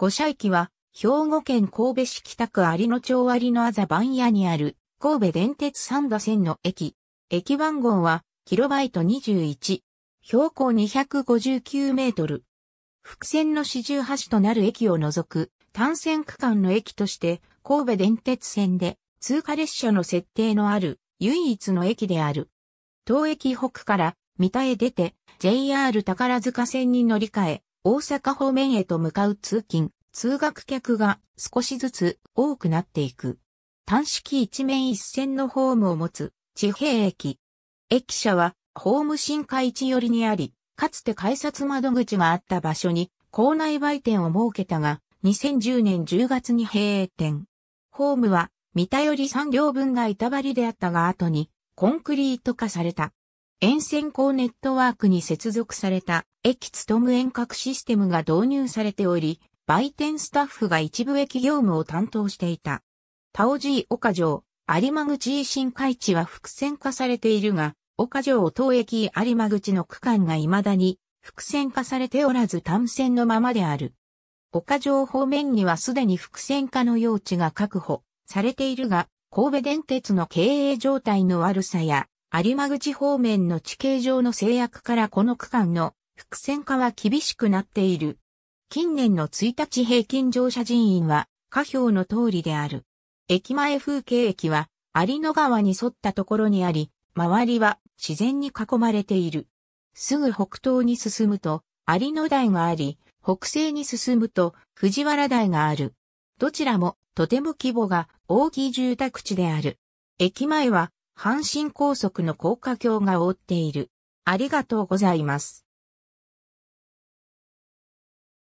五社駅は、兵庫県神戸市北区有野町有野あざ番屋にある、神戸電鉄三田線の駅。駅番号は、キロバイト21。標高259メートル。伏線の四重橋となる駅を除く、単線区間の駅として、神戸電鉄線で、通過列車の設定のある、唯一の駅である。東駅北から、三田へ出て、JR 宝塚線に乗り換え、大阪方面へと向かう通勤、通学客が少しずつ多くなっていく。単式一面一線のホームを持つ地平駅。駅舎はホーム新海地寄りにあり、かつて改札窓口があった場所に校内売店を設けたが、2010年10月に閉店。ホームは、三田より3両分が板張りであったが後に、コンクリート化された。沿線高ネットワークに接続された駅勤務遠隔システムが導入されており、売店スタッフが一部駅業務を担当していた。タオジー岡城、有馬口新会地は複線化されているが、岡城当駅有馬口の区間が未だに複線化されておらず単線のままである。岡城方面にはすでに複線化の用地が確保されているが、神戸電鉄の経営状態の悪さや有馬口方面の地形上の制約からこの区間の伏線化は厳しくなっている。近年の1日平均乗車人員は下表の通りである。駅前風景駅は有野川に沿ったところにあり、周りは自然に囲まれている。すぐ北東に進むと有野台があり、北西に進むと藤原台がある。どちらもとても規模が大きい住宅地である。駅前は阪神高速の高架橋が覆っている。ありがとうございます。